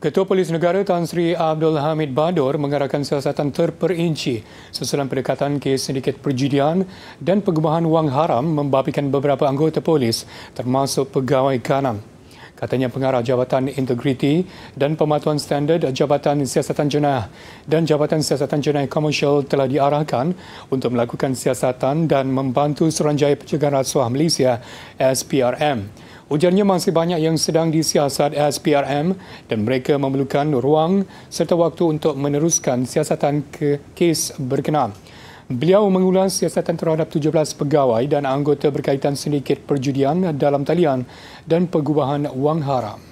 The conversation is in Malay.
Ketua Polis Negara Tan Sri Abdul Hamid Badur mengarahkan siasatan terperinci sesudah pendekatan kes sindiket perjudian dan pengubahan wang haram membabikan beberapa anggota polis termasuk pegawai kanan. Katanya pengarah Jabatan Integriti dan Pematuhan Standard Jabatan Siasatan Jenayah dan Jabatan Siasatan Jenayah Komersial telah diarahkan untuk melakukan siasatan dan membantu Seranjaya Pencegahan Rasuah Malaysia SPRM. Ujarnya masih banyak yang sedang disiasat SPRM dan mereka memerlukan ruang serta waktu untuk meneruskan siasatan ke kes berkenaan. Beliau mengulas siasatan terhadap 17 pegawai dan anggota berkaitan sindiket perjudian dalam talian dan pegubahan wang haram.